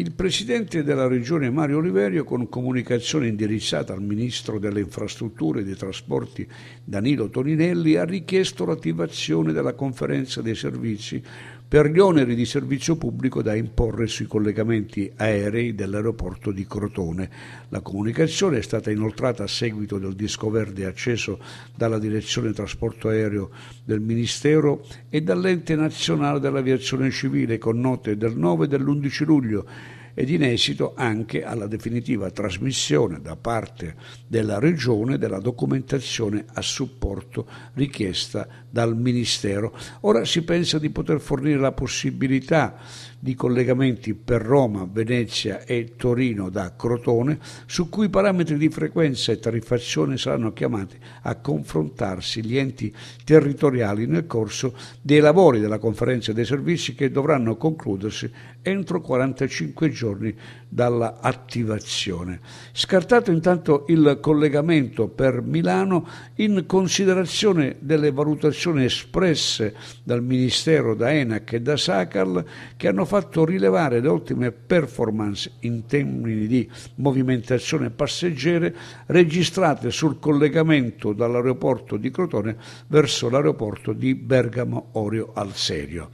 Il presidente della regione Mario Oliverio, con comunicazione indirizzata al ministro delle Infrastrutture e dei Trasporti Danilo Toninelli, ha richiesto l'attivazione della conferenza dei servizi per gli oneri di servizio pubblico da imporre sui collegamenti aerei dell'aeroporto di Crotone. La comunicazione è stata inoltrata a seguito del disco verde acceso dalla Direzione Trasporto Aereo del Ministero e dall'Ente Nazionale dell'Aviazione Civile con note del 9 e dell'11 luglio ed in esito anche alla definitiva trasmissione da parte della Regione della documentazione a supporto richiesta dal Ministero. Ora si pensa di poter fornire la possibilità di collegamenti per Roma, Venezia e Torino da Crotone, su cui parametri di frequenza e tariffazione saranno chiamati a confrontarsi gli enti territoriali nel corso dei lavori della conferenza dei servizi che dovranno concludersi entro 45 giorni dall'attivazione. Scartato intanto il collegamento per Milano in considerazione delle valutazioni espresse dal Ministero, da ENAC e da SACAL che hanno fatto rilevare le ottime performance in termini di movimentazione passeggere registrate sul collegamento dall'aeroporto di Crotone verso l'aeroporto di Bergamo Orio al Serio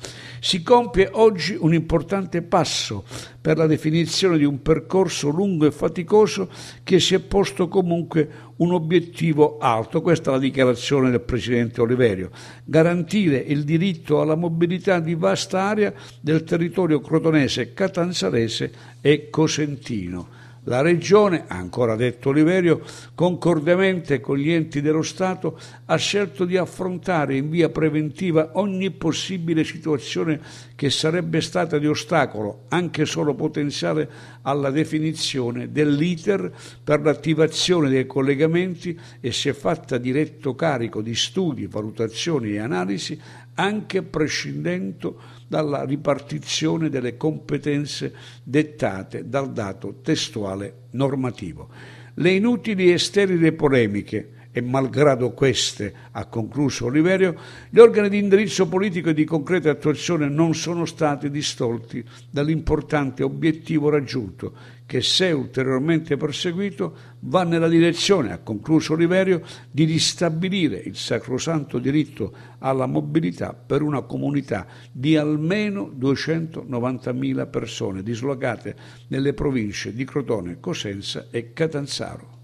si compie oggi un importante passo per la definizione di un percorso lungo e faticoso che si è posto comunque un obiettivo alto. Questa è la dichiarazione del Presidente Oliverio. Garantire il diritto alla mobilità di vasta area del territorio crotonese, catanzarese e cosentino. La Regione, ha ancora detto Oliverio, concordemente con gli enti dello Stato, ha scelto di affrontare in via preventiva ogni possibile situazione che sarebbe stata di ostacolo, anche solo potenziale, alla definizione dell'iter per l'attivazione dei collegamenti e si è fatta diretto carico di studi, valutazioni e analisi anche prescindendo dalla ripartizione delle competenze dettate dal dato testuale normativo. Le inutili e sterili polemiche e malgrado queste, ha concluso Oliverio, gli organi di indirizzo politico e di concreta attuazione non sono stati distolti dall'importante obiettivo raggiunto che se ulteriormente perseguito va nella direzione, ha concluso Oliverio, di ristabilire il sacrosanto diritto alla mobilità per una comunità di almeno 290.000 persone dislocate nelle province di Crotone, Cosenza e Catanzaro.